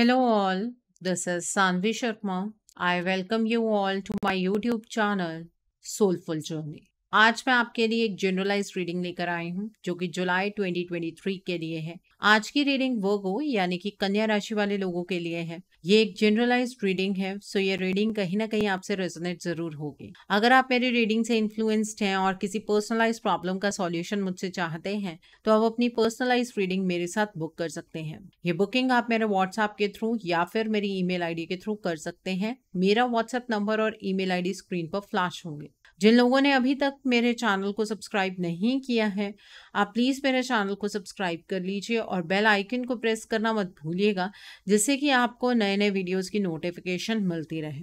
Hello all, this is Sanvi Sharma. I welcome you all to my YouTube channel Soulful Journey. आज मैं आपके लिए एक generalise reading लेकर आई हूँ जो कि जुलाई 2023 के लिए है आज की रीडिंग वर्गो यानी कि कन्या राशि वाले लोगों के लिए है ये एक जनरलाइज रीडिंग है सो ये रीडिंग कहीं ना कहीं आपसे रेजोनेट जरूर होगी अगर आप मेरी रीडिंग से इन्फ्लुएंस्ड हैं और किसी पर्सनलाइज प्रॉब्लम का सॉल्यूशन मुझसे चाहते हैं तो आप अपनी पर्सनलाइज रीडिंग मेरे साथ बुक कर सकते हैं ये बुकिंग आप मेरे व्हाट्सएप के थ्रू या फिर मेरी ईमेल आईडी के थ्रू कर सकते हैं मेरा व्हाट्सएप नंबर और ईमेल आईडी स्क्रीन पर फ्लैश होंगे जिन लोगों ने अभी तक मेरे चैनल को सब्सक्राइब नहीं किया है आप प्लीज़ मेरे चैनल को सब्सक्राइब कर लीजिए और बेल आइकन को प्रेस करना मत भूलिएगा जिससे कि आपको नए नए वीडियोज़ की नोटिफिकेशन मिलती रहे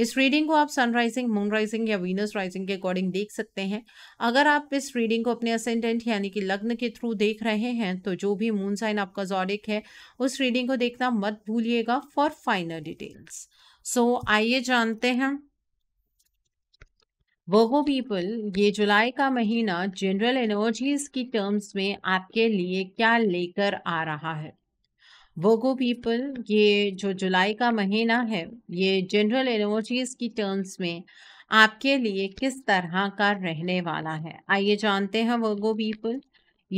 इस रीडिंग को आप सन राइजिंग मून राइजिंग या वीनस राइजिंग के अकॉर्डिंग देख सकते हैं अगर आप इस रीडिंग को अपने असेंडेंट यानी कि लग्न के थ्रू देख रहे हैं तो जो भी मून साइन आपका जॉडिक है उस रीडिंग को देखना मत भूलिएगा फॉर फाइनल डिटेल्स सो आइए जानते हैं वर्गो पीपल ये जुलाई का महीना जनरल एनर्जीज की टर्म्स में आपके लिए क्या लेकर आ रहा है वर्गो पीपल ये जो जुलाई का महीना है ये जनरल एनर्जीज की टर्म्स में आपके लिए किस तरह का रहने वाला है आइए जानते हैं वर्गो पीपल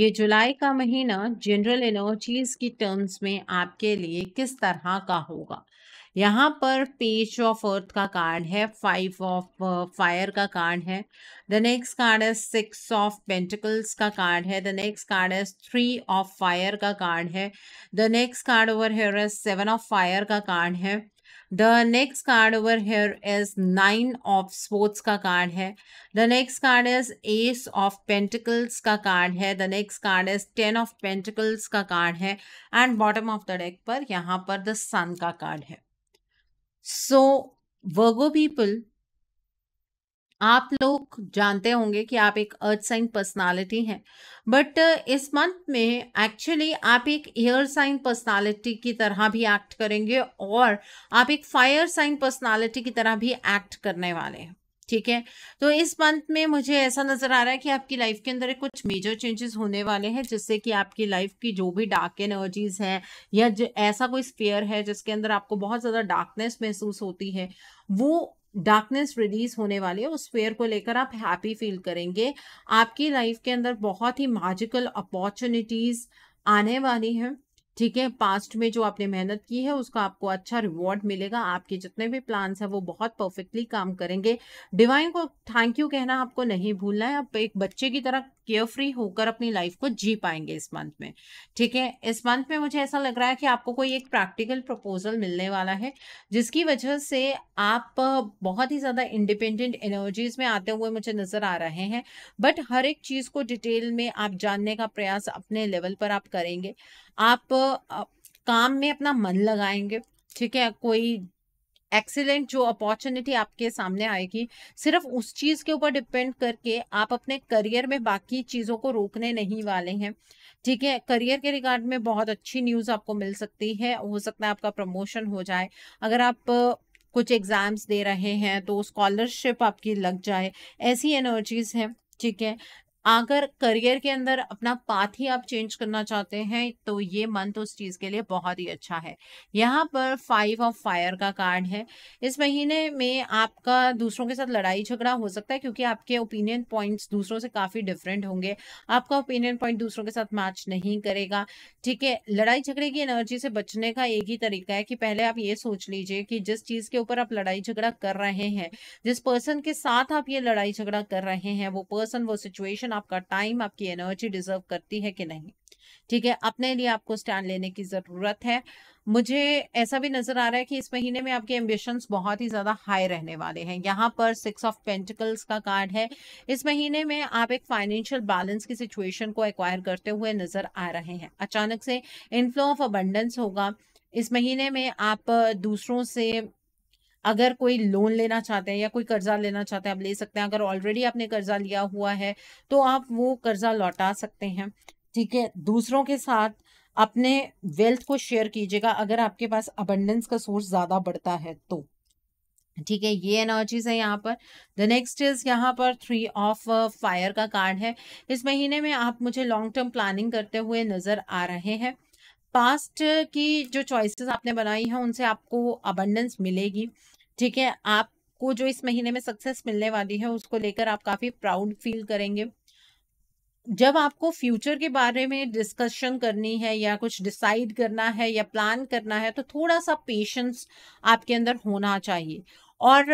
ये जुलाई का महीना जनरल एनर्जीज की टर्म्स में आपके लिए किस तरह का होगा यहाँ पर पेज ऑफ अर्थ का कार्ड है फाइव ऑफ फायर का कार्ड है द नेक्स्ट कार्ड है सिक्स ऑफ पेंटिकल्स का कार्ड है द नेक्स्ट कार्ड है थ्री ऑफ फायर का कार्ड है the next card over here है सेवन ऑफ फायर का कार्ड है the next card over here is nine of swords का कार्ड है the next card is ace of pentacles का card है the next card is ten of pentacles का card है and bottom of the deck पर यहाँ पर the सन का कार्ड है सो वर्गो पीपल आप लोग जानते होंगे कि आप एक अर्थ साइन पर्सनालिटी हैं बट uh, इस मंथ में एक्चुअली आप एक एयर साइन पर्सनालिटी की तरह भी एक्ट करेंगे और आप एक फायर साइन पर्सनालिटी की तरह भी एक्ट करने वाले हैं ठीक है तो इस मंथ में मुझे ऐसा नज़र आ रहा है कि आपकी लाइफ के अंदर कुछ मेजर चेंजेस होने वाले हैं जिससे कि आपकी लाइफ की जो भी डार्क एनर्जीज है या जो ऐसा कोई स्पेयर है जिसके अंदर आपको बहुत ज़्यादा डार्कनेस महसूस होती है वो डार्कनेस रिलीज होने वाली है उस फेयर को लेकर आप हैप्पी फील करेंगे आपकी लाइफ के अंदर बहुत ही मैजिकल अपॉर्चुनिटीज़ आने वाली हैं ठीक है पास्ट में जो आपने मेहनत की है उसका आपको अच्छा रिवॉर्ड मिलेगा आपके जितने भी प्लान्स हैं वो बहुत परफेक्टली काम करेंगे डिवाइन को थैंक यू कहना आपको नहीं भूलना है आप एक बच्चे की तरह केयर फ्री होकर अपनी लाइफ को जी पाएंगे इस मंथ में ठीक है इस मंथ में मुझे ऐसा लग रहा है कि आपको कोई एक प्रैक्टिकल प्रपोजल मिलने वाला है जिसकी वजह से आप बहुत ही ज़्यादा इंडिपेंडेंट एनर्जीज में आते हुए मुझे नज़र आ रहे हैं बट हर एक चीज़ को डिटेल में आप जानने का प्रयास अपने लेवल पर आप करेंगे आप काम में अपना मन लगाएंगे ठीक है कोई एक्सीलेंट जो अपॉर्चुनिटी आपके सामने आएगी सिर्फ उस चीज़ के ऊपर डिपेंड करके आप अपने करियर में बाकी चीज़ों को रोकने नहीं वाले हैं ठीक है करियर के रिगार्ड में बहुत अच्छी न्यूज़ आपको मिल सकती है हो सकता है आपका प्रमोशन हो जाए अगर आप कुछ एग्ज़ाम्स दे रहे हैं तो स्कॉलरशिप आपकी लग जाए ऐसी एनर्जीज़ हैं ठीक है अगर करियर के अंदर अपना पाथ ही आप चेंज करना चाहते हैं तो ये मंथ उस चीज़ के लिए बहुत ही अच्छा है यहाँ पर फाइव ऑफ फायर का कार्ड है इस महीने में आपका दूसरों के साथ लड़ाई झगड़ा हो सकता है क्योंकि आपके ओपिनियन पॉइंट्स दूसरों से काफ़ी डिफरेंट होंगे आपका ओपिनियन पॉइंट दूसरों के साथ मैच नहीं करेगा ठीक है लड़ाई झगड़े की एनर्जी से बचने का एक ही तरीका है कि पहले आप ये सोच लीजिए कि जिस चीज़ के ऊपर आप लड़ाई झगड़ा कर रहे हैं जिस पर्सन के साथ आप ये लड़ाई झगड़ा कर रहे हैं वो पर्सन वो सिचुएशन आपका टाइम आपकी एनर्जी डिजर्व करती है कि नहीं ठीक है अपने लिए आपको स्टैंड लेने की जरूरत है मुझे ऐसा भी नजर आ रहा है कि इस महीने में आपके एम्बिशंस बहुत ही ज्यादा हाई रहने वाले हैं यहाँ पर सिक्स ऑफ पेंटिकल्स का कार्ड है इस महीने में आप एक फाइनेंशियल बैलेंस की सिचुएशन को एक्वायर करते हुए नजर आ रहे हैं अचानक से इनफ्लो ऑफ अबंडेंस होगा इस महीने में आप दूसरों से अगर कोई लोन लेना चाहते हैं या कोई कर्जा लेना चाहते हैं आप ले सकते हैं अगर ऑलरेडी आपने कर्जा लिया हुआ है तो आप वो कर्जा लौटा सकते हैं ठीक है दूसरों के साथ अपने वेल्थ को शेयर कीजिएगा अगर आपके पास अबंडेंस का सोर्स ज़्यादा बढ़ता है तो ठीक है ये एनर्जीज है यहाँ पर द नेक्स्ट इज यहाँ पर थ्री ऑफ फायर का कार्ड है इस महीने में आप मुझे लॉन्ग टर्म प्लानिंग करते हुए नजर आ रहे हैं पास्ट की जो चॉइसेस आपने बनाई हैं उनसे आपको अबंडेंस मिलेगी ठीक है आपको जो इस महीने में सक्सेस मिलने वाली है उसको लेकर आप काफी प्राउड फील करेंगे जब आपको फ्यूचर के बारे में डिस्कशन करनी है या कुछ डिसाइड करना है या प्लान करना है तो थोड़ा सा पेशेंस आपके अंदर होना चाहिए और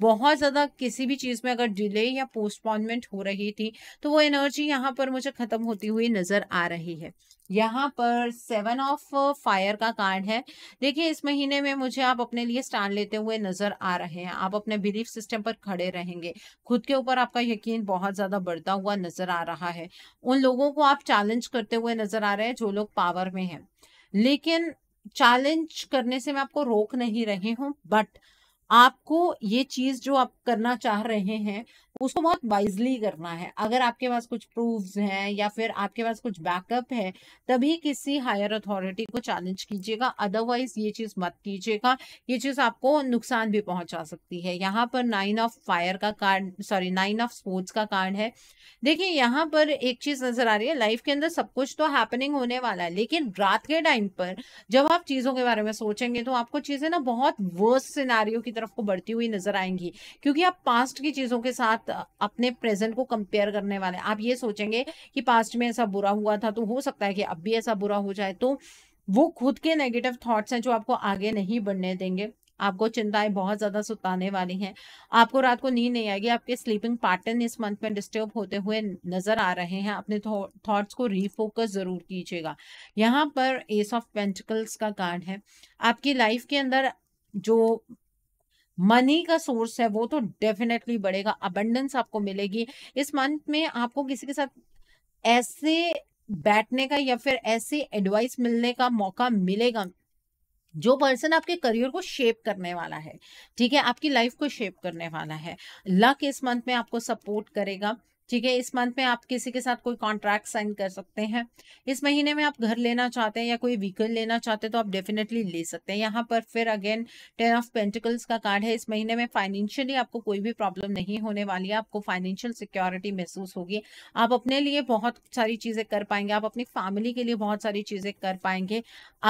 बहुत ज़्यादा किसी भी चीज़ में अगर डिले या पोस्टपोनमेंट हो रही थी तो वो एनर्जी यहाँ पर मुझे ख़त्म होती हुई नज़र आ रही है यहाँ पर सेवन ऑफ फायर का कार्ड है देखिए इस महीने में मुझे आप अपने लिए स्टैंड लेते हुए नजर आ रहे हैं आप अपने बिलीफ सिस्टम पर खड़े रहेंगे खुद के ऊपर आपका यकीन बहुत ज्यादा बढ़ता हुआ नजर आ रहा है उन लोगों को आप चैलेंज करते हुए नजर आ रहे हैं जो लोग पावर में हैं लेकिन चैलेंज करने से मैं आपको रोक नहीं रही हूँ बट आपको ये चीज जो आप करना चाह रहे हैं उसको बहुत वाइजली करना है अगर आपके पास कुछ प्रूफ्स हैं या फिर आपके पास कुछ बैकअप है तभी किसी हायर अथॉरिटी को चैलेंज कीजिएगा अदरवाइज ये चीज़ मत कीजिएगा ये चीज़ आपको नुकसान भी पहुंचा सकती है यहाँ पर नाइन ऑफ फायर का card sorry nine of swords का कार्ड है देखिए यहाँ पर एक चीज़ नज़र आ रही है लाइफ के अंदर सब कुछ तो हैपनिंग होने वाला है लेकिन रात के टाइम पर जब आप चीज़ों के बारे में सोचेंगे तो आपको चीज़ें ना बहुत वर्स्ट सिनारियों की तरफ को बढ़ती हुई नजर आएंगी क्योंकि आप पास्ट की चीज़ों के साथ साथ अपने प्रेजेंट को कंपेयर करने वाले आप ये सोचेंगे कि पास्ट में ऐसा बुरा हुआ था तो हो सकता है कि अब भी ऐसा बुरा हो जाए तो वो खुद के नेगेटिव थॉट्स हैं जो आपको आगे नहीं बढ़ने देंगे आपको चिंताएं बहुत ज़्यादा सुताने वाली हैं आपको रात को नींद नहीं आएगी आपके स्लीपिंग पैटर्न इस मंथ में डिस्टर्ब होते हुए नज़र आ रहे हैं अपने थॉट्स को रीफोकस ज़रूर कीजिएगा यहाँ पर एस ऑफ पेंटिकल्स का कार्ड है आपकी लाइफ के अंदर जो मनी का सोर्स है वो तो डेफिनेटली बढ़ेगा अबंडेंस आपको मिलेगी इस मंथ में आपको किसी के साथ ऐसे बैठने का या फिर ऐसे एडवाइस मिलने का मौका मिलेगा जो पर्सन आपके करियर को शेप करने वाला है ठीक है आपकी लाइफ को शेप करने वाला है लक इस मंथ में आपको सपोर्ट करेगा ठीक है इस मंथ में आप किसी के साथ कोई कॉन्ट्रैक्ट साइन कर सकते हैं इस महीने में आप घर लेना चाहते हैं या कोई व्हीकल लेना चाहते हैं तो आप डेफिनेटली ले सकते हैं यहाँ पर फिर अगेन टेन ऑफ पेंटिकल्स का कार्ड है इस महीने में फाइनेंशियली आपको कोई भी प्रॉब्लम नहीं होने वाली है आपको फाइनेंशियल सिक्योरिटी महसूस होगी आप अपने लिए बहुत सारी चीज़ें कर पाएंगे आप अपनी फैमिली के लिए बहुत सारी चीज़ें कर पाएंगे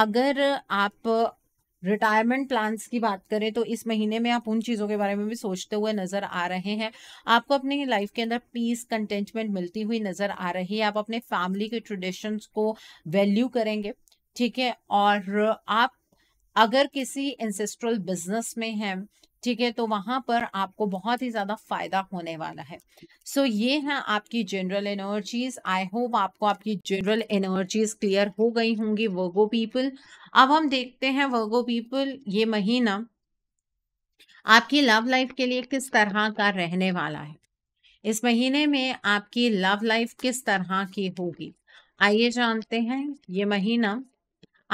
अगर आप रिटायरमेंट प्लान्स की बात करें तो इस महीने में आप उन चीज़ों के बारे में भी सोचते हुए नज़र आ रहे हैं आपको अपनी लाइफ के अंदर पीस कंटेंटमेंट मिलती हुई नज़र आ रही है आप अपने फैमिली के ट्रेडिशंस को वैल्यू करेंगे ठीक है और आप अगर किसी इंसेस्ट्रल बिजनेस में हैं ठीक है तो वहां पर आपको बहुत ही ज्यादा फायदा होने वाला है सो so, ये है आपकी जनरल एनर्जीज आई होप आपको आपकी जनरल एनर्जीज क्लियर हो गई होंगी वर्गो पीपल अब हम देखते हैं वर्गो पीपल ये महीना आपकी लव लाइफ के लिए किस तरह का रहने वाला है इस महीने में आपकी लव लाइफ किस तरह की होगी आइए जानते हैं ये महीना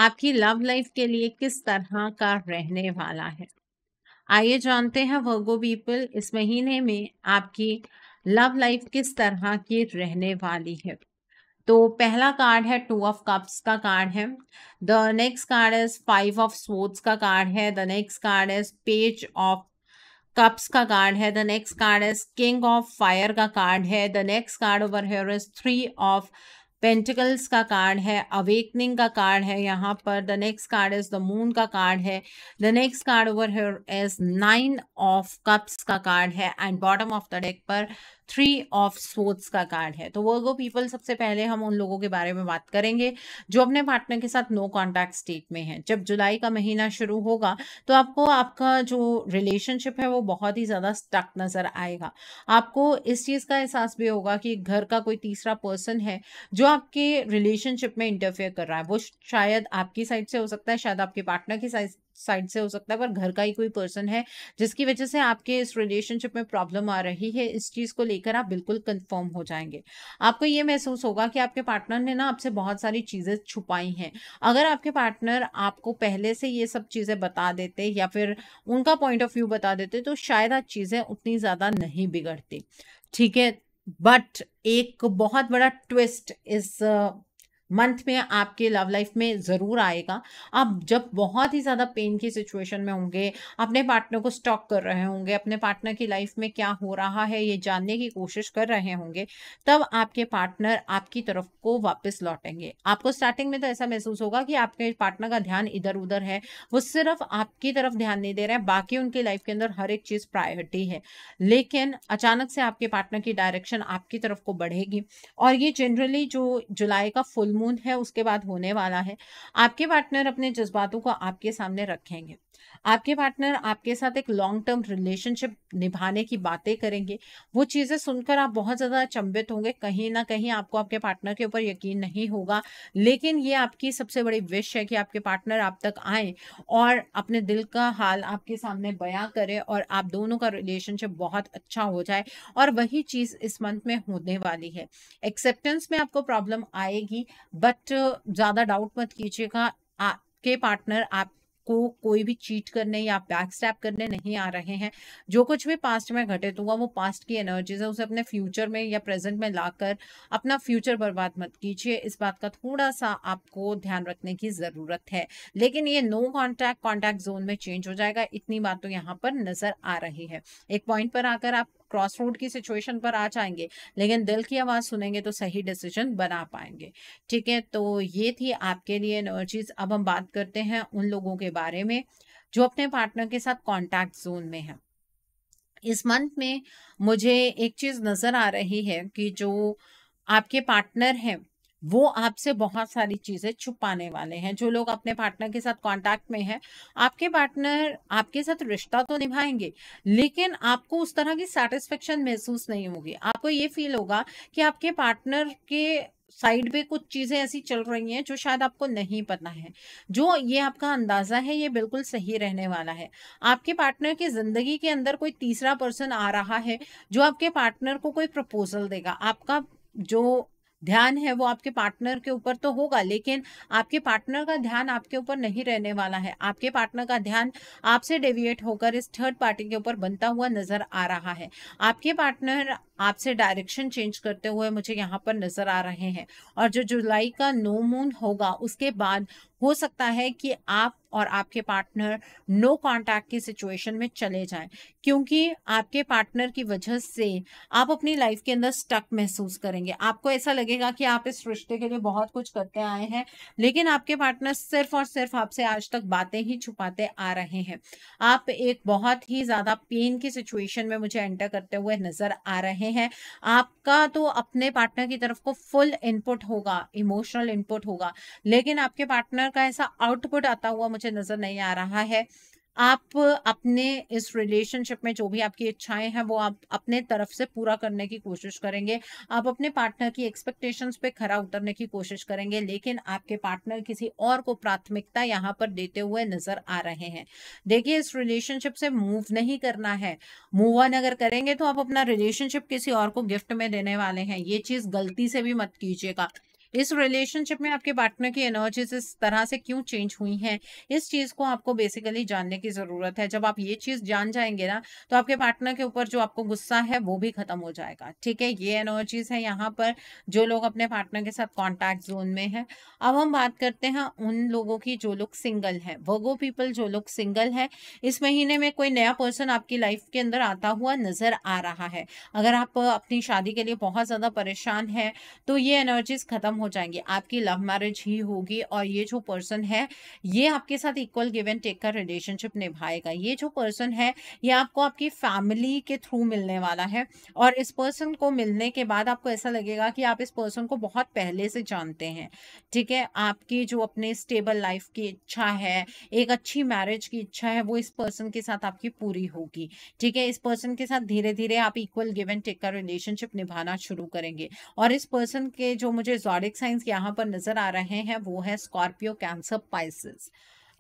आपकी लव लाइफ के लिए किस तरह का रहने वाला है आइए जानते हैं वर्गो पीपल इस महीने में आपकी लव लाइफ किस तरह की रहने वाली है तो पहला कार्ड है टू ऑफ कप्स का कार्ड है the next card is five of swords का कार्ड है the next card is page of cups का कार्ड है the next card is king of fire का कार्ड है the next card over here is three of pentacles का card है awakening का card है यहाँ पर the next card is the moon का कार्ड है the next card over here is nine of cups का कार्ड है and bottom of the deck पर थ्री ऑफ स्वोर्ड्स का कार्ड है तो वर्गो पीपल सबसे पहले हम उन लोगों के बारे में बात करेंगे जो अपने पार्टनर के साथ नो कॉन्टैक्ट स्टेट में है जब जुलाई का महीना शुरू होगा तो आपको आपका जो रिलेशनशिप है वो बहुत ही ज़्यादा स्टक नज़र आएगा आपको इस चीज़ का एहसास भी होगा कि घर का कोई तीसरा पर्सन है जो आपके रिलेशनशिप में इंटरफेयर कर रहा है वो शायद आपकी साइड से हो सकता है शायद आपके पार्टनर की साइड साइड से हो सकता है पर घर का ही कोई पर्सन है जिसकी वजह से आपके इस रिलेशनशिप में प्रॉब्लम आ रही है इस चीज़ को लेकर आप बिल्कुल कंफर्म हो जाएंगे आपको ये महसूस होगा कि आपके पार्टनर ने ना आपसे बहुत सारी चीज़ें छुपाई हैं अगर आपके पार्टनर आपको पहले से ये सब चीज़ें बता देते या फिर उनका पॉइंट ऑफ व्यू बता देते तो शायद आज चीज़ें उतनी ज़्यादा नहीं बिगड़ती ठीक है बट एक बहुत बड़ा ट्विस्ट इस मंथ में आपके लव लाइफ में ज़रूर आएगा आप जब बहुत ही ज़्यादा पेन की सिचुएशन में होंगे अपने पार्टनर को स्टॉक कर रहे होंगे अपने पार्टनर की लाइफ में क्या हो रहा है ये जानने की कोशिश कर रहे होंगे तब आपके पार्टनर आपकी तरफ को वापस लौटेंगे आपको स्टार्टिंग में तो ऐसा महसूस होगा कि आपके पार्टनर का ध्यान इधर उधर है वो सिर्फ आपकी तरफ ध्यान नहीं दे रहे हैं बाकी उनकी लाइफ के अंदर हर एक चीज़ प्रायोरिटी है लेकिन अचानक से आपके पार्टनर की डायरेक्शन आपकी तरफ को बढ़ेगी और ये जनरली जो जुलाई का फुल मून है उसके बाद होने वाला है आपके पार्टनर अपने जज्बातों को आपके सामने रखेंगे आपके पार्टनर आपके साथ एक लॉन्ग टर्म रिलेशनशिप निभाने की बातें करेंगे वो चीज़ें सुनकर आप बहुत ज़्यादा अचंभित होंगे कहीं ना कहीं आपको आपके पार्टनर के ऊपर यकीन नहीं होगा लेकिन ये आपकी सबसे बड़ी विश है कि आपके पार्टनर आप तक आए और अपने दिल का हाल आपके सामने बयां करें और आप दोनों का रिलेशनशिप बहुत अच्छा हो जाए और वही चीज़ इस मंथ में होने वाली है एक्सेप्टेंस में आपको प्रॉब्लम आएगी बट uh, ज़्यादा डाउट मत कीजिएगा आपके पार्टनर आप को कोई भी चीट करने या बैक स्टैप करने नहीं आ रहे हैं जो कुछ भी पास्ट में घटित हुआ वो पास्ट की एनर्जीज है उसे अपने फ्यूचर में या प्रेजेंट में लाकर अपना फ्यूचर बर्बाद मत कीजिए इस बात का थोड़ा सा आपको ध्यान रखने की ज़रूरत है लेकिन ये नो कॉन्टैक्ट कॉन्टैक्ट जोन में चेंज हो जाएगा इतनी बात तो यहाँ पर नज़र आ रही है एक पॉइंट पर आकर आप क्रॉस रोड की सिचुएशन पर आ जाएंगे लेकिन दिल की आवाज़ सुनेंगे तो सही डिसीजन बना पाएंगे ठीक है तो ये थी आपके लिए एनर्जीज अब हम बात करते हैं उन लोगों के बारे में जो अपने पार्टनर के साथ कॉन्टैक्ट जोन में है इस मंथ में मुझे एक चीज़ नज़र आ रही है कि जो आपके पार्टनर हैं वो आपसे बहुत सारी चीज़ें छुपाने वाले हैं जो लोग अपने पार्टनर के साथ कांटेक्ट में हैं आपके पार्टनर आपके साथ रिश्ता तो निभाएंगे लेकिन आपको उस तरह की सेटिस्फेक्शन महसूस नहीं होगी आपको ये फील होगा कि आपके पार्टनर के साइड पे कुछ चीज़ें ऐसी चल रही हैं जो शायद आपको नहीं पता है जो ये आपका अंदाज़ा है ये बिल्कुल सही रहने वाला है आपके पार्टनर की ज़िंदगी के अंदर कोई तीसरा पर्सन आ रहा है जो आपके पार्टनर को कोई प्रपोजल देगा आपका जो ध्यान है वो आपके पार्टनर के ऊपर तो होगा लेकिन आपके पार्टनर का ध्यान आपके ऊपर नहीं रहने वाला है आपके पार्टनर का ध्यान आपसे डेविएट होकर इस थर्ड पार्टी के ऊपर बनता हुआ नजर आ रहा है आपके पार्टनर आपसे डायरेक्शन चेंज करते हुए मुझे यहाँ पर नजर आ रहे हैं और जो जुलाई का नो मून होगा उसके बाद हो सकता है कि आप और आपके पार्टनर नो कांटेक्ट की सिचुएशन में चले जाएं क्योंकि आपके पार्टनर की वजह से आप अपनी लाइफ के अंदर स्टक महसूस करेंगे आपको ऐसा लगेगा कि आप इस रिश्ते के लिए बहुत कुछ करते आए हैं लेकिन आपके पार्टनर सिर्फ और सिर्फ आपसे आज तक बातें ही छुपाते आ रहे हैं आप एक बहुत ही ज़्यादा पेन की सिचुएशन में मुझे एंटर करते हुए नज़र आ रहे हैं आपका तो अपने पार्टनर की तरफ को फुल इनपुट होगा इमोशनल इनपुट होगा लेकिन आपके पार्टनर का ऐसा आउटपुट आता हुआ मुझे नजर नहीं आ रहा है आप अपने इस रिलेशनशिप में जो भी आपकी इच्छाएं हैं वो आप अपने तरफ से पूरा करने की कोशिश करेंगे आप अपने पार्टनर की एक्सपेक्टेशंस पे खरा उतरने की कोशिश करेंगे लेकिन आपके पार्टनर किसी और को प्राथमिकता यहाँ पर देते हुए नजर आ रहे हैं देखिए इस रिलेशनशिप से मूव नहीं करना है मूव ऑन अगर करेंगे तो आप अपना रिलेशनशिप किसी और को गिफ्ट में देने वाले हैं ये चीज गलती से भी मत कीजिएगा इस रिलेशनशिप में आपके पार्टनर की एनर्जीज इस तरह से क्यों चेंज हुई हैं इस चीज़ को आपको बेसिकली जानने की ज़रूरत है जब आप ये चीज़ जान जाएंगे ना तो आपके पार्टनर के ऊपर जो आपको गुस्सा है वो भी ख़त्म हो जाएगा ठीक है ये एनर्जीज है यहाँ पर जो लोग अपने पार्टनर के साथ कॉन्टैक्ट जोन में है अब हम बात करते हैं उन लोगों की जो लोग सिंगल है वर्गो पीपल जो लोग सिंगल है इस महीने में कोई नया पर्सन आपकी लाइफ के अंदर आता हुआ नजर आ रहा है अगर आप अपनी शादी के लिए बहुत ज़्यादा परेशान है तो ये एनर्जीज खत्म हो जाएंगे आपकी लव मैरिज ही होगी और ये जो पर्सन है ये आपके साथ इक्वल गिव एंड टेक का रिलेशनशिप निभाएगा ये जो पर्सन है ये आपको आपकी फैमिली के थ्रू मिलने वाला है और इस पर्सन को मिलने के बाद आपको ऐसा लगेगा कि आप इस पर्सन को बहुत पहले से जानते हैं ठीक है आपकी जो अपने स्टेबल लाइफ की इच्छा है एक अच्छी मैरिज की इच्छा है वो इस पर्सन के साथ आपकी पूरी होगी ठीक है इस पर्सन के साथ धीरे धीरे आप इक्वल गिव एंड टेक का रिलेशनशिप निभाना शुरू करेंगे और इस पर्सन के जो मुझे जॉडिक जोडिक साइंस यहाँ पर नजर आ रहे हैं वो है Scorpio cancer Pisces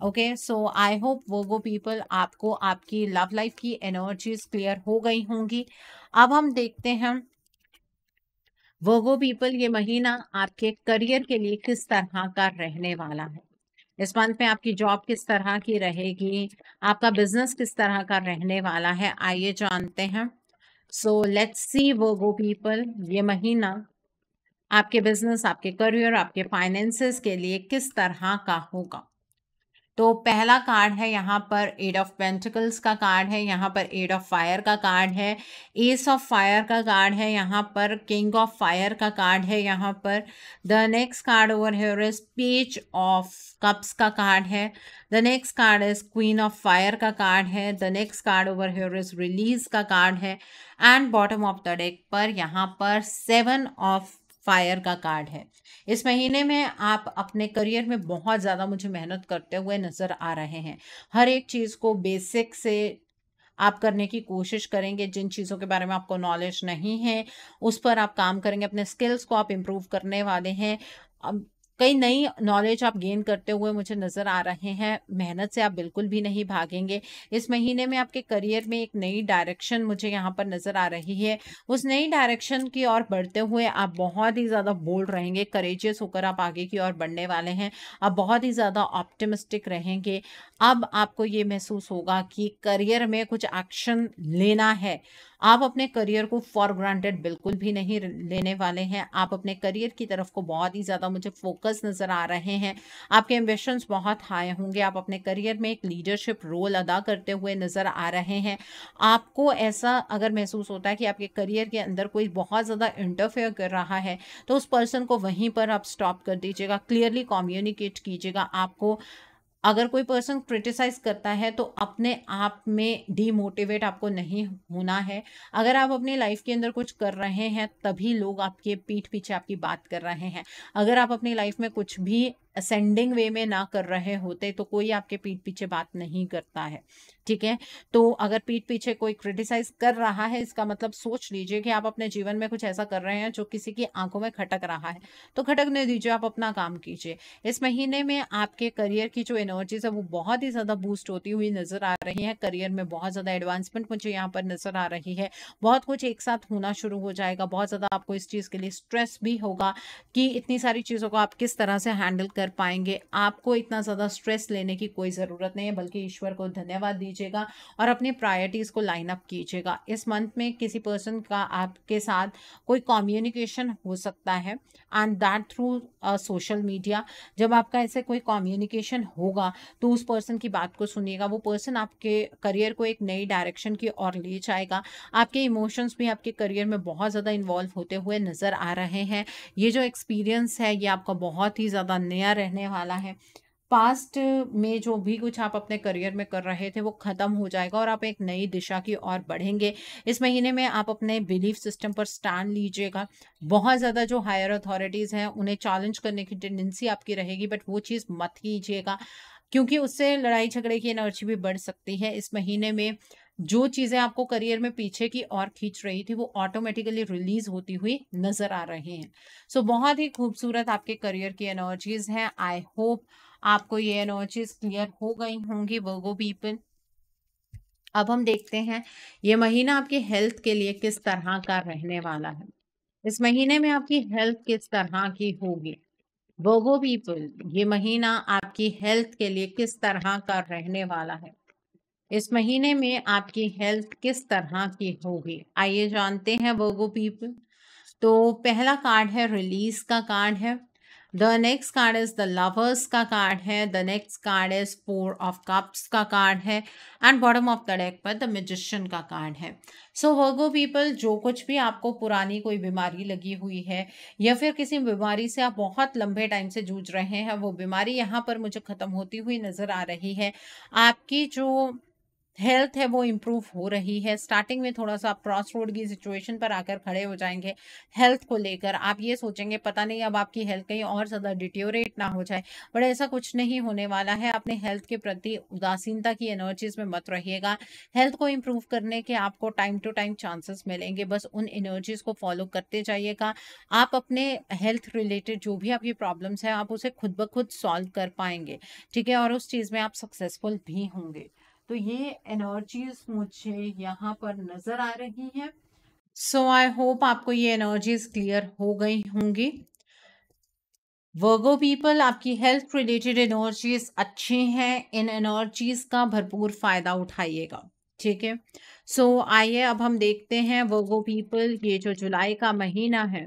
okay so I hope वो वर्गो पीपल आपको आपकी लव लाइफ की एनर्जीज क्लियर हो गई होंगी अब हम देखते हैं वर्गो पीपल ये महीना आपके करियर के लिए किस तरह का रहने वाला है इस मंथ में आपकी जॉब किस तरह की रहेगी आपका बिजनेस किस तरह का रहने वाला है आइए जानते हैं so let's see Virgo people ये महीना आपके बिजनेस आपके करियर आपके फाइनेंसेस के लिए किस तरह का होगा तो पहला कार्ड है यहाँ पर एड ऑफ पेंटिकल्स का कार्ड है यहाँ पर एड ऑफ फायर का कार्ड है एस ऑफ फायर का कार्ड है यहाँ पर किंग ऑफ फायर का कार्ड है यहाँ पर the next card over here is page of cups का कार्ड है the next card is queen of fire का कार्ड है the next card over here is release का कार्ड है and bottom of the deck पर यहाँ पर seven of fire का कार्ड है इस महीने में आप अपने करियर में बहुत ज़्यादा मुझे मेहनत करते हुए नज़र आ रहे हैं हर एक चीज़ को बेसिक से आप करने की कोशिश करेंगे जिन चीज़ों के बारे में आपको नॉलेज नहीं है उस पर आप काम करेंगे अपने स्किल्स को आप इम्प्रूव करने वाले हैं अब कई नई नॉलेज आप गेन करते हुए मुझे नज़र आ रहे हैं मेहनत से आप बिल्कुल भी नहीं भागेंगे इस महीने में आपके करियर में एक नई डायरेक्शन मुझे यहाँ पर नज़र आ रही है उस नई डायरेक्शन की ओर बढ़ते हुए आप बहुत ही ज़्यादा बोल्ड रहेंगे करेजियस होकर आप आगे की ओर बढ़ने वाले हैं आप बहुत ही ज़्यादा ऑप्टिमिस्टिक रहेंगे अब आपको ये महसूस होगा कि करियर में कुछ एक्शन लेना है आप अपने करियर को फॉर ग्रांटेड बिल्कुल भी नहीं लेने वाले हैं आप अपने करियर की तरफ को बहुत ही ज़्यादा मुझे फोकस नज़र आ रहे हैं आपके एम्बिशंस बहुत हाई होंगे आप अपने करियर में एक लीडरशिप रोल अदा करते हुए नज़र आ रहे हैं आपको ऐसा अगर महसूस होता है कि आपके करियर के अंदर कोई बहुत ज़्यादा इंटरफेयर कर रहा है तो उस पर्सन को वहीं पर आप स्टॉप कर दीजिएगा क्लियरली कॉम्युनिकेट कीजिएगा आपको अगर कोई पर्सन क्रिटिसाइज करता है तो अपने आप में डीमोटिवेट आपको नहीं होना है अगर आप अपनी लाइफ के अंदर कुछ कर रहे हैं तभी लोग आपके पीठ पीछे आपकी बात कर रहे हैं अगर आप अपनी लाइफ में कुछ भी असेंडिंग वे में ना कर रहे होते तो कोई आपके पीठ पीछे बात नहीं करता है ठीक है तो अगर पीठ पीछे कोई क्रिटिसाइज कर रहा है इसका मतलब सोच लीजिए कि आप अपने जीवन में कुछ ऐसा कर रहे हैं जो किसी की आंखों में खटक रहा है तो खटकने दीजिए आप अपना काम कीजिए इस महीने में आपके करियर की जो एनर्जीज है वो बहुत ही ज़्यादा बूस्ट होती हुई नज़र आ रही है करियर में बहुत ज़्यादा एडवांसमेंट मुझे यहाँ पर नज़र आ रही है बहुत कुछ एक साथ होना शुरू हो जाएगा बहुत ज़्यादा आपको इस चीज़ के लिए स्ट्रेस भी होगा कि इतनी सारी चीज़ों को आप किस तरह से हैंडल कर कर पाएंगे आपको इतना ज़्यादा स्ट्रेस लेने की कोई ज़रूरत नहीं है बल्कि ईश्वर को धन्यवाद दीजिएगा और अपनी प्रायोरिटीज़ को लाइन अप कीजिएगा इस मंथ में किसी पर्सन का आपके साथ कोई कॉम्युनिकेशन हो सकता है and that through social media जब आपका ऐसे कोई कॉम्युनिकेशन होगा तो उस पर्सन की बात को सुनिएगा वो पर्सन आपके करियर को एक नई डायरेक्शन की ओर ले जाएगा आपके इमोशंस भी आपके करियर में बहुत ज़्यादा इन्वॉल्व होते हुए नज़र आ रहे हैं ये जो एक्सपीरियंस है ये आपका बहुत ही ज़्यादा नया नया रहने वाला है पास्ट में जो भी कुछ आप अपने करियर में कर रहे थे वो ख़त्म हो जाएगा और आप एक नई दिशा की ओर बढ़ेंगे इस महीने में आप अपने बिलीफ सिस्टम पर स्टैंड लीजिएगा बहुत ज़्यादा जो हायर अथॉरिटीज़ हैं उन्हें चैलेंज करने की टेंडेंसी आपकी रहेगी बट वो चीज़ मत कीजिएगा क्योंकि उससे लड़ाई झगड़े की एनर्जी भी बढ़ सकती है इस महीने में जो चीज़ें आपको करियर में पीछे की ओर खींच रही थी वो ऑटोमेटिकली रिलीज होती हुई नज़र आ रही हैं सो so, बहुत ही खूबसूरत आपके करियर की एनर्जीज हैं आई होप आपको ये एनर्जीज क्लियर हो गई होंगी वर्गो पीपल अब हम देखते हैं ये महीना आपकी हेल्थ के लिए किस तरह का रहने वाला है इस महीने में आपकी हेल्थ किस तरह की होगी वर्गो पीपल ये महीना आपकी हेल्थ के लिए किस तरह का रहने वाला है इस महीने में आपकी हेल्थ किस तरह की होगी आइए जानते हैं वर्गो पीपल तो पहला कार्ड है रिलीज का कार्ड है the next card is the lovers का कार्ड है the next card is four of cups का कार्ड है and bottom of the deck पर द मेजिशियन का कार्ड है सो वर्गो पीपल जो कुछ भी आपको पुरानी कोई बीमारी लगी हुई है या फिर किसी बीमारी से आप बहुत लंबे टाइम से जूझ रहे हैं वो बीमारी यहाँ पर मुझे ख़त्म होती हुई नज़र आ रही है आपकी जो हेल्थ है वो इम्प्रूव हो रही है स्टार्टिंग में थोड़ा सा आप क्रॉस रोड की सिचुएशन पर आकर खड़े हो जाएंगे हेल्थ को लेकर आप ये सोचेंगे पता नहीं अब आपकी हेल्थ कहीं और ज़्यादा डिट्योरेट ना हो जाए बट ऐसा कुछ नहीं होने वाला है अपने हेल्थ के प्रति उदासीनता की एनर्जीज में मत रहिएगा हेल्थ को इम्प्रूव करने के आपको टाइम टू टाइम चांसेस मिलेंगे बस उन एनर्जीज को फॉलो करते जाइएगा आप अपने हेल्थ रिलेटेड जो भी आपकी प्रॉब्लम्स हैं आप उसे खुद ब खुद सॉल्व कर पाएंगे ठीक है और उस चीज़ में आप सक्सेसफुल भी होंगे तो ये एनर्जीज मुझे यहाँ पर नज़र आ रही हैं सो आई होप आपको ये एनर्जीज क्लियर हो गई होंगी वर्गो पीपल आपकी हेल्थ रिलेटेड एनर्जीज अच्छी हैं इन एनर्जीज का भरपूर फ़ायदा उठाइएगा ठीक है सो आइए अब हम देखते हैं वर्गो पीपल ये जो जुलाई का महीना है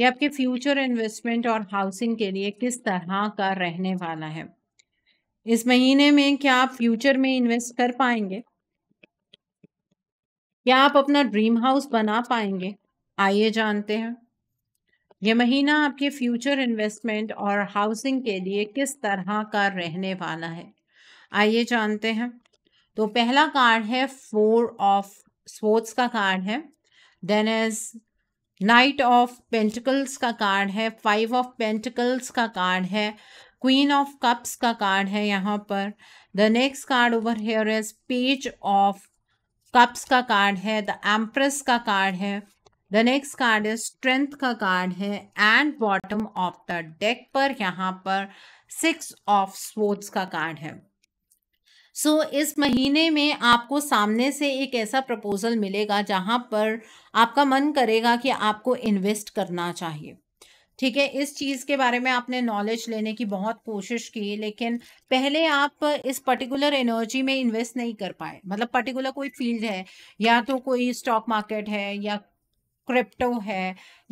ये आपके फ्यूचर इन्वेस्टमेंट और हाउसिंग के लिए किस तरह का रहने वाला है इस महीने में क्या आप फ्यूचर में इन्वेस्ट कर पाएंगे क्या आप अपना ड्रीम हाउस बना पाएंगे आइए जानते हैं यह महीना आपके फ्यूचर इन्वेस्टमेंट और हाउसिंग के लिए किस तरह का रहने वाला है आइए जानते हैं तो पहला कार्ड है फोर ऑफ स्पोर्ट्स का कार्ड है then is knight of pentacles का कार्ड है फाइव ऑफ पेंटिकल्स का कार्ड है क्वीन ऑफ कप्स का कार्ड है यहाँ पर the next card over here is page of cups का कार्ड है द एम्प्रेस का कार्ड है the next card is strength का कार्ड है and bottom of the deck पर यहाँ पर सिक्स ऑफ स्पोर्ट्स का कार्ड है सो so, इस महीने में आपको सामने से एक ऐसा प्रपोजल मिलेगा जहाँ पर आपका मन करेगा कि आपको इन्वेस्ट करना चाहिए ठीक है इस चीज़ के बारे में आपने नॉलेज लेने की बहुत कोशिश की लेकिन पहले आप इस पर्टिकुलर एनर्जी में इन्वेस्ट नहीं कर पाए मतलब पर्टिकुलर कोई फील्ड है या तो कोई स्टॉक मार्केट है या क्रिप्टो है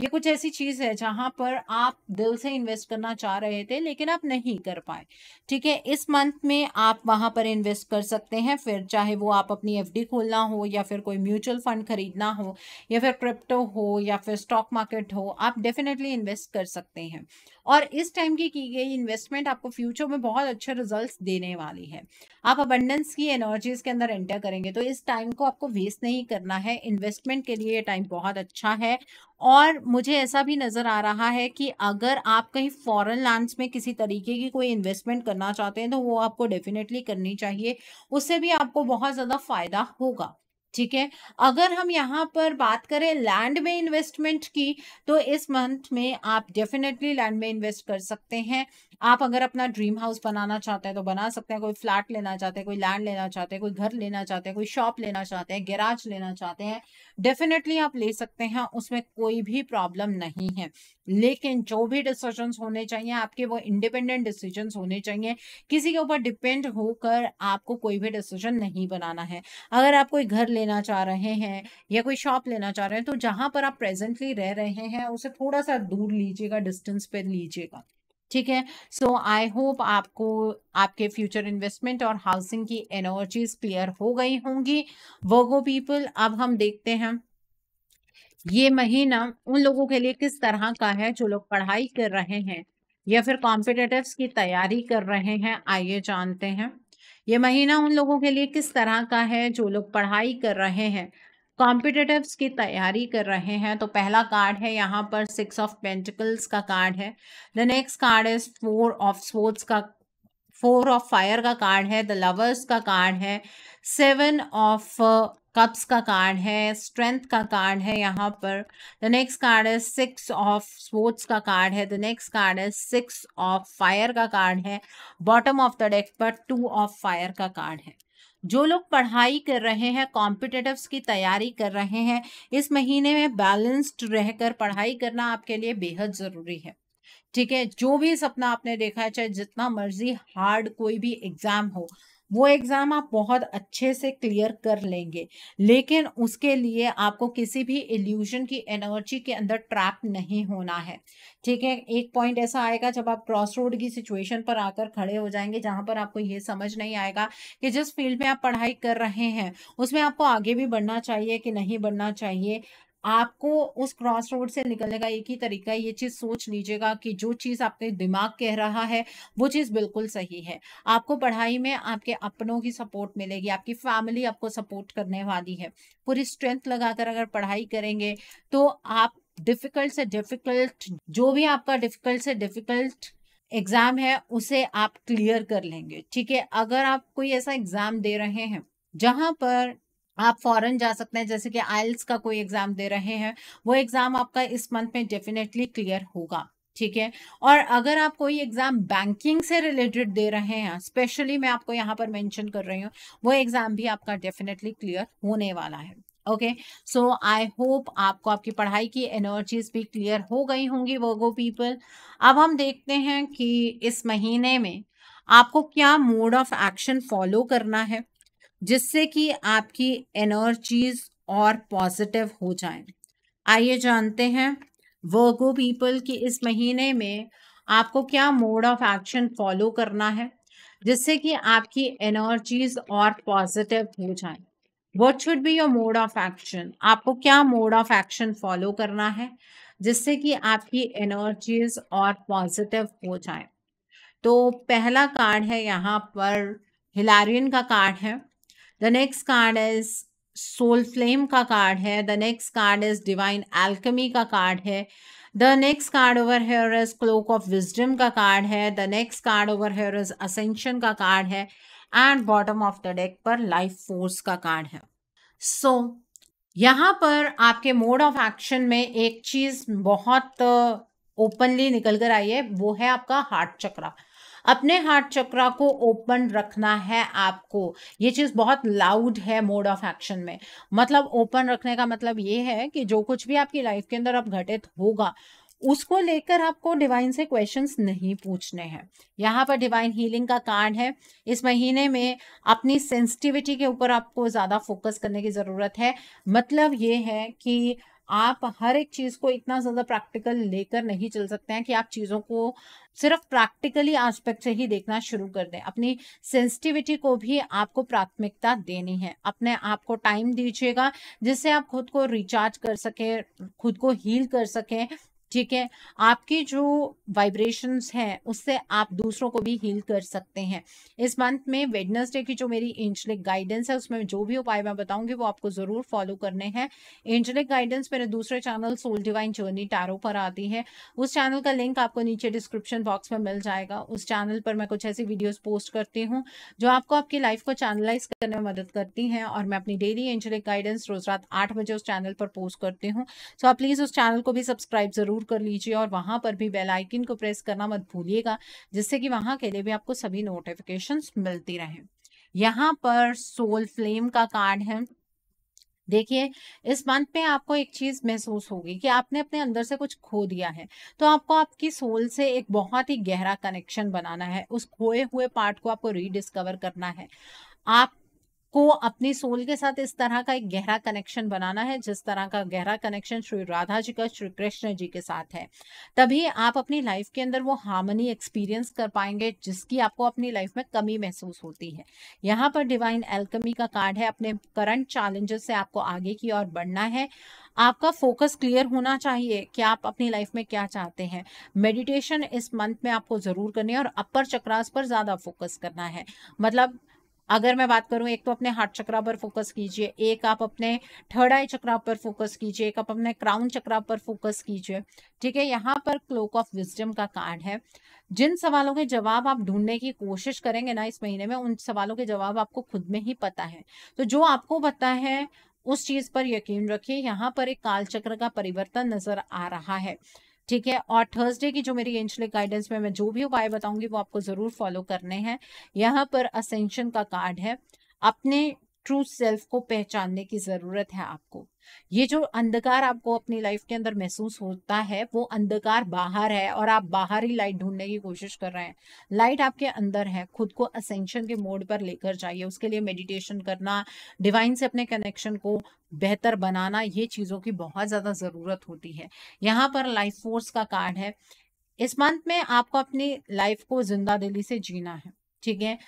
ये कुछ ऐसी चीज है जहां पर आप दिल से इन्वेस्ट करना चाह रहे थे लेकिन आप नहीं कर पाए ठीक है इस मंथ में आप वहां पर इन्वेस्ट कर सकते हैं फिर चाहे वो आप अपनी एफडी खोलना हो या फिर कोई म्यूचुअल फंड खरीदना हो या फिर क्रिप्टो हो या फिर स्टॉक मार्केट हो आप डेफिनेटली इन्वेस्ट कर सकते हैं और इस टाइम की की गई इन्वेस्टमेंट आपको फ्यूचर में बहुत अच्छे रिजल्ट्स देने वाली है आप अबंडेंस की एनर्जीज के अंदर एंटर करेंगे तो इस टाइम को आपको वेस्ट नहीं करना है इन्वेस्टमेंट के लिए ये टाइम बहुत अच्छा है और मुझे ऐसा भी नज़र आ रहा है कि अगर आप कहीं फॉरेन लैंड्स में किसी तरीके की कोई इन्वेस्टमेंट करना चाहते हैं तो वो आपको डेफिनेटली करनी चाहिए उससे भी आपको बहुत ज़्यादा फ़ायदा होगा ठीक है अगर हम यहाँ पर बात करें लैंड में इन्वेस्टमेंट की तो इस मंथ में आप डेफिनेटली लैंड में इन्वेस्ट कर सकते हैं आप अगर अपना ड्रीम हाउस बनाना चाहते हैं तो बना सकते हैं कोई फ्लैट लेना चाहते हैं कोई लैंड लेना चाहते हैं कोई घर लेना चाहते हैं कोई शॉप लेना चाहते हैं गैराज लेना चाहते हैं डेफिनेटली आप ले सकते हैं उसमें कोई भी प्रॉब्लम नहीं है लेकिन जो भी डिसीजन होने चाहिए आपके वो इंडिपेंडेंट डिसीजन होने चाहिए किसी के ऊपर डिपेंड होकर आपको कोई भी डिसीजन नहीं बनाना है अगर आप कोई घर लेना चाह रहे हैं या कोई शॉप लेना चाह रहे हैं तो जहाँ पर आप प्रेजेंटली रह रहे हैं उसे थोड़ा सा दूर लीजिएगा डिस्टेंस पर लीजिएगा ठीक है सो आई होप आपको आपके फ्यूचर इन्वेस्टमेंट और हाउसिंग की एनर्जीज क्लियर हो गई होंगी वर्गो पीपल अब हम देखते हैं ये महीना उन लोगों के लिए किस तरह का है जो लोग पढ़ाई कर रहे हैं या फिर कॉम्पिटेटिव की तैयारी कर रहे हैं आइए जानते हैं ये महीना उन लोगों के लिए किस तरह का है जो लोग पढ़ाई कर रहे हैं कॉम्पिटेटिव्स की तैयारी कर रहे हैं तो पहला कार्ड है यहाँ पर सिक्स ऑफ पेंटिकल्स का कार्ड है the next card is four of swords का फोर ऑफ फायर का कार्ड है द लवर्स का कार्ड है सेवन ऑफ कप्स का कार्ड है स्ट्रेंथ का कार्ड है यहाँ पर the next card is six of swords का कार्ड है the next card is six of fire का कार्ड है बॉटम ऑफ द डेक पर टू ऑफ फायर का कार्ड है जो लोग पढ़ाई कर रहे हैं कॉम्पिटेटिव की तैयारी कर रहे हैं इस महीने में बैलेंस्ड रहकर पढ़ाई करना आपके लिए बेहद ज़रूरी है ठीक है जो भी सपना आपने देखा है चाहे जितना मर्जी हार्ड कोई भी एग्ज़ाम हो वो एग्ज़ाम आप बहुत अच्छे से क्लियर कर लेंगे लेकिन उसके लिए आपको किसी भी एल्यूजन की एनर्जी के अंदर ट्रैप नहीं होना है ठीक है एक पॉइंट ऐसा आएगा जब आप क्रॉस रोड की सिचुएशन पर आकर खड़े हो जाएंगे जहाँ पर आपको ये समझ नहीं आएगा कि जिस फील्ड में आप पढ़ाई कर रहे हैं उसमें आपको आगे भी बढ़ना चाहिए कि नहीं बढ़ना चाहिए आपको उस क्रॉस रोड से निकलने का एक ही तरीका है ये चीज सोच लीजिएगा कि जो चीज आपके दिमाग कह रहा है वो चीज बिल्कुल सही है आपको पढ़ाई में आपके अपनों की सपोर्ट मिलेगी आपकी फैमिली आपको सपोर्ट करने वाली है पूरी स्ट्रेंथ लगाकर अगर पढ़ाई करेंगे तो आप डिफिकल्ट से डिफिकल्ट जो भी आपका डिफिकल्ट से डिफिकल्ट एग्जाम है उसे आप क्लियर कर लेंगे ठीक है अगर आप कोई ऐसा एग्जाम दे रहे हैं जहां पर आप फॉरन जा सकते हैं जैसे कि आइल्स का कोई एग्जाम दे रहे हैं वो एग्जाम आपका इस मंथ में डेफिनेटली क्लियर होगा ठीक है और अगर आप कोई एग्जाम बैंकिंग से रिलेटेड दे रहे हैं स्पेशली मैं आपको यहाँ पर मेंशन कर रही हूँ वो एग्जाम भी आपका डेफिनेटली क्लियर होने वाला है ओके सो आई होप आपको आपकी पढ़ाई की एनर्जीज भी क्लियर हो गई होंगी वर्गो पीपल अब हम देखते हैं कि इस महीने में आपको क्या मोड ऑफ एक्शन फॉलो करना है जिससे कि आपकी एनर्जीज और पॉजिटिव हो जाए आइए जानते हैं वर्गो पीपल की इस महीने में आपको क्या मोड ऑफ एक्शन फॉलो करना है जिससे कि आपकी एनर्जीज और पॉजिटिव हो जाए what should be your mode of action आपको क्या मोड ऑफ एक्शन फॉलो करना है जिससे कि आपकी एनर्जीज और पॉजिटिव हो जाए तो पहला कार्ड है यहाँ पर हिलारियन का कार्ड है the next card is soul flame का कार्ड है the next card is divine alchemy का कार्ड है the next card over here is cloak of wisdom का कार्ड है the next card over here is ascension का card है and bottom of the deck पर life force का card है so so, यहाँ पर आपके मोड ऑफ एक्शन में एक चीज़ बहुत ओपनली निकल कर आई है वो है आपका हार्ट चक्रा अपने हार्ट चक्रा को ओपन रखना है आपको ये चीज़ बहुत लाउड है मोड ऑफ एक्शन में मतलब ओपन रखने का मतलब ये है कि जो कुछ भी आपकी लाइफ के अंदर अब घटित होगा उसको लेकर आपको डिवाइन से क्वेश्चंस नहीं पूछने हैं यहाँ पर डिवाइन हीलिंग का कार्ड है इस महीने में अपनी सेंसिटिविटी के ऊपर आपको ज़्यादा फोकस करने की ज़रूरत है मतलब ये है कि आप हर एक चीज को इतना ज्यादा प्रैक्टिकल लेकर नहीं चल सकते हैं कि आप चीजों को सिर्फ प्रैक्टिकली आस्पेक्ट से ही देखना शुरू कर दें अपनी सेंसिटिविटी को भी आपको प्राथमिकता देनी है अपने आप को टाइम दीजिएगा जिससे आप खुद को रिचार्ज कर सके खुद को हील कर सके ठीक है आपके जो वाइब्रेशंस हैं उससे आप दूसरों को भी हील कर सकते हैं इस मंथ में वेडनेसडे की जो मेरी एंजलिक गाइडेंस है उसमें जो भी उपाय मैं बताऊंगी वो आपको जरूर फॉलो करने हैं एंजलिक गाइडेंस मेरे दूसरे channel soul divine journey tarot पर आती है उस चैनल का लिंक आपको नीचे डिस्क्रिप्शन बॉक्स में मिल जाएगा उस चैनल पर मैं कुछ ऐसी वीडियोज पोस्ट करती हूँ जो आपको आपकी लाइफ को चैनलाइज करने में मदद करती हैं और मैं अपनी डेली एंजलिक गाइडेंस रोज रात आठ बजे उस चैनल पर पोस्ट करती हूँ सो आप प्लीज उस चैनल को भी सब्सक्राइब जरूर ज़रूर कर लीजिए और वहाँ पर भी बेल आइकन को प्रेस करना मत भूलिएगा जिससे कि वहाँ के लिए भी आपको सभी नोटिफिकेशंस मिलती रहें यहाँ पर सोल फ्लेम का कार्ड है देखिए इस मंथ में आपको एक चीज महसूस होगी कि आपने अपने अंदर से कुछ खो दिया है तो आपको आपकी सोल से एक बहुत ही गहरा कनेक्शन बनाना है उस खोए हुए पार्ट को आपको रीडिस्कवर करना है आप को अपने सोल के साथ इस तरह का एक गहरा कनेक्शन बनाना है जिस तरह का गहरा कनेक्शन श्री राधा जी का श्री कृष्ण जी के साथ है तभी आप अपनी लाइफ के अंदर वो हार्मनी एक्सपीरियंस कर पाएंगे जिसकी आपको अपनी लाइफ में कमी महसूस होती है यहाँ पर डिवाइन एल्कमी का कार्ड है अपने करंट चैलेंजेस से आपको आगे की ओर बढ़ना है आपका फोकस क्लियर होना चाहिए कि आप अपनी लाइफ में क्या चाहते हैं मेडिटेशन इस मंथ में आपको ज़रूर करनी है और अपर चक्रास पर ज़्यादा फोकस करना है मतलब अगर मैं बात करूँ एक तो अपने हार्ट चक्रा पर फोकस कीजिए एक आप अपने थर्ड आई चक्रा पर फोकस कीजिए एक आप अपने क्राउन चक्रा पर फोकस कीजिए ठीक है यहाँ पर क्लोक ऑफ विजडम का कार्ड है जिन सवालों के जवाब आप ढूंढने की कोशिश करेंगे ना इस महीने में उन सवालों के जवाब आपको खुद में ही पता है तो जो आपको पता है उस चीज पर यकीन रखिए यहाँ पर एक काल चक्र का परिवर्तन नजर आ रहा है ठीक है और थर्सडे की जो मेरी एंजलिक गाइडेंस में मैं जो भी उपाय बताऊंगी वो आपको जरूर फॉलो करने हैं यहाँ पर असेंशन का कार्ड है अपने ट्रू सेल्फ को पहचानने की जरूरत है आपको ये जो अंधकार आपको अपनी लाइफ के अंदर महसूस होता है वो अंधकार बाहर है और आप बाहर ही लाइट ढूंढने की कोशिश कर रहे हैं लाइट आपके अंदर है खुद को असेंशन के मोड पर लेकर जाइए उसके लिए मेडिटेशन करना डिवाइन से अपने कनेक्शन को बेहतर बनाना ये चीज़ों की बहुत ज़्यादा ज़रूरत होती है यहाँ पर लाइफ फोर्स का कार्ड है इस मंथ में आपको अपनी लाइफ को जिंदा दिली से जीना है ठीक है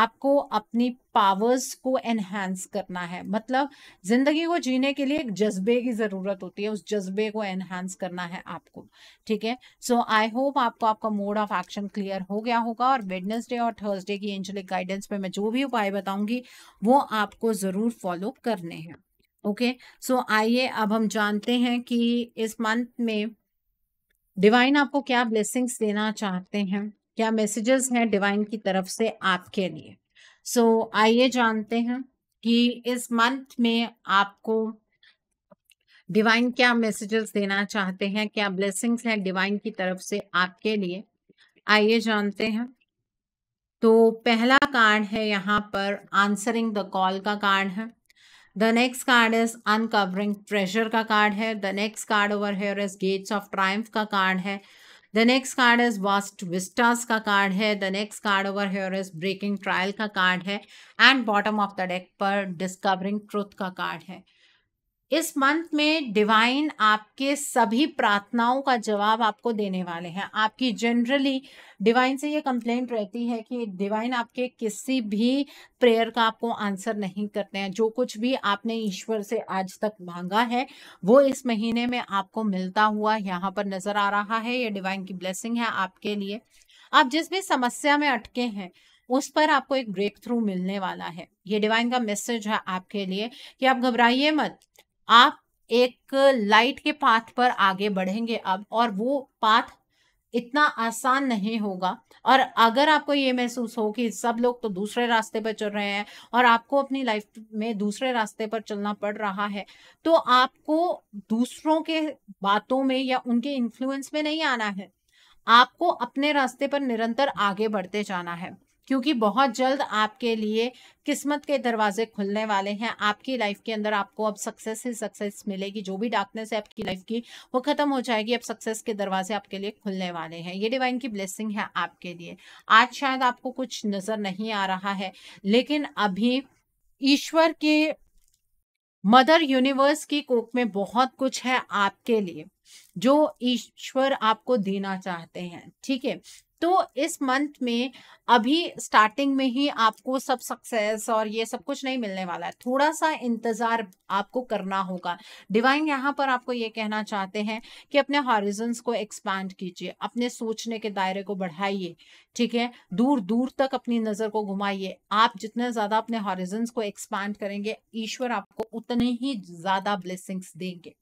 आपको अपनी पावर्स को एनहेंस करना है मतलब जिंदगी को जीने के लिए एक जज्बे की जरूरत होती है उस जज्बे को एनहेंस करना है आपको ठीक है सो आई होप आपको आपका मोड ऑफ एक्शन क्लियर हो गया होगा और वेडनेसडे और थर्सडे की एंजलिक गाइडेंस पे मैं जो भी उपाय बताऊंगी वो आपको जरूर फॉलो करने हैं ओके सो आइए अब हम जानते हैं कि इस मंथ में डिवाइन आपको क्या ब्लेसिंग्स देना चाहते हैं क्या मैसेजेस हैं डिवाइन की तरफ से आपके लिए सो so, आइए जानते हैं कि इस मंथ में आपको डिवाइन क्या मैसेजेस देना चाहते हैं क्या ब्लेसिंग्स हैं डिवाइन की तरफ से आपके लिए आइए जानते हैं तो पहला कार्ड है यहाँ पर आंसरिंग द कॉल का कार्ड है the next card is uncovering treasure का कार्ड है the next card over here is gates of triumph का कार्ड है the next card is vast vistas का कार्ड है the next card over here is breaking trial का card है and bottom of the deck पर discovering truth का card है इस मंथ में डिवाइन आपके सभी प्रार्थनाओं का जवाब आपको देने वाले हैं आपकी जनरली डिवाइन से ये कंप्लेंट रहती है कि डिवाइन आपके किसी भी प्रेयर का आपको आंसर नहीं करते हैं जो कुछ भी आपने ईश्वर से आज तक मांगा है वो इस महीने में आपको मिलता हुआ यहाँ पर नजर आ रहा है ये डिवाइन की ब्लेसिंग है आपके लिए आप जिस भी समस्या में अटके हैं उस पर आपको एक ब्रेक थ्रू मिलने वाला है ये डिवाइन का मैसेज है आपके लिए कि आप घबराइए मत आप एक लाइट के पाथ पर आगे बढ़ेंगे अब और वो पाथ इतना आसान नहीं होगा और अगर आपको ये महसूस हो कि सब लोग तो दूसरे रास्ते पर चल रहे हैं और आपको अपनी लाइफ में दूसरे रास्ते पर चलना पड़ रहा है तो आपको दूसरों के बातों में या उनके इन्फ्लुएंस में नहीं आना है आपको अपने रास्ते पर निरंतर आगे बढ़ते जाना है क्योंकि बहुत जल्द आपके लिए किस्मत के दरवाजे खुलने वाले हैं आपकी लाइफ के अंदर आपको अब सक्सेस ही सक्सेस मिलेगी जो भी डार्कनेस है आपकी लाइफ की वो खत्म हो जाएगी अब सक्सेस के दरवाजे आपके लिए खुलने वाले हैं ये डिवाइन की ब्लेसिंग है आपके लिए आज शायद आपको कुछ नजर नहीं आ रहा है लेकिन अभी ईश्वर के मदर यूनिवर्स की कोक में बहुत कुछ है आपके लिए जो ईश्वर आपको देना चाहते हैं ठीक है तो इस मंथ में अभी स्टार्टिंग में ही आपको सब सक्सेस और ये सब कुछ नहीं मिलने वाला है थोड़ा सा इंतज़ार आपको करना होगा डिवाइन यहाँ पर आपको ये कहना चाहते हैं कि अपने हॉरिजन्स को एक्सपैंड कीजिए अपने सोचने के दायरे को बढ़ाइए ठीक है दूर दूर तक अपनी नज़र को घुमाइए आप जितने ज़्यादा अपने हॉरिजन्स को एक्सपैंड करेंगे ईश्वर आपको उतने ही ज़्यादा ब्लेसिंग्स देंगे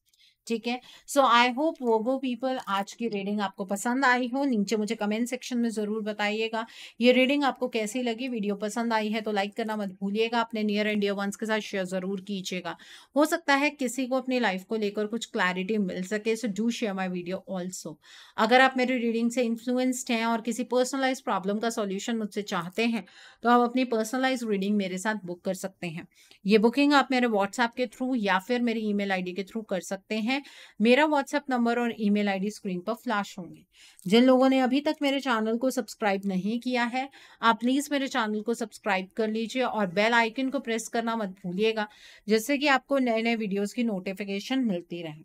ठीक है सो आई होप वो गो पीपल आज की रीडिंग आपको पसंद आई हो नीचे मुझे कमेंट सेक्शन में ज़रूर बताइएगा ये रीडिंग आपको कैसी लगी वीडियो पसंद आई है तो लाइक करना मत भूलिएगा अपने नियर एंड डियर वंस के साथ शेयर ज़रूर कीजिएगा हो सकता है किसी को अपनी लाइफ को लेकर कुछ क्लैरिटी मिल सके so do share my video also अगर आप मेरी रीडिंग से इन्फ्लुएंस्ड हैं और किसी पर्सनलाइज प्रॉब्लम का सोल्यूशन मुझसे चाहते हैं तो आप अपनी पर्सनलाइज रीडिंग मेरे साथ बुक कर सकते हैं ये बुकिंग आप मेरे व्हाट्सएप के थ्रू या फिर मेरी ई मेल के थ्रू कर सकते हैं हैं मेरा व्हाट्सएप नंबर और ईमेल आईडी स्क्रीन पर फ्लैश होंगे जिन लोगों ने अभी तक मेरे चैनल को सब्सक्राइब नहीं किया है आप प्लीज़ मेरे चैनल को सब्सक्राइब कर लीजिए और बेल आइकन को प्रेस करना मत भूलिएगा जिससे कि आपको नए नए वीडियोज़ की नोटिफिकेशन मिलती रहे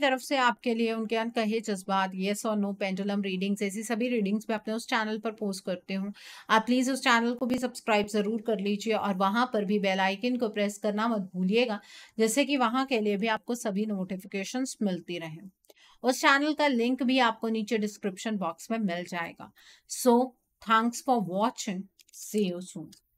तरफ से आपके लिए उनके अनकहे जज्बात येस और नो पेंडुलम रीडिंग्स ऐसी सभी रीडिंग्स मैं अपने उस चैनल पर पोस्ट करती हूँ आप प्लीज़ उस चैनल को भी सब्सक्राइब ज़रूर कर लीजिए और वहाँ पर भी बेल आइकन को प्रेस करना मत भूलिएगा जैसे कि वहाँ के लिए भी आपको सभी नोटिफिकेशंस मिलती रहें उस चैनल का लिंक भी आपको नीचे डिस्क्रिप्शन बॉक्स में मिल जाएगा so thanks for watching see you soon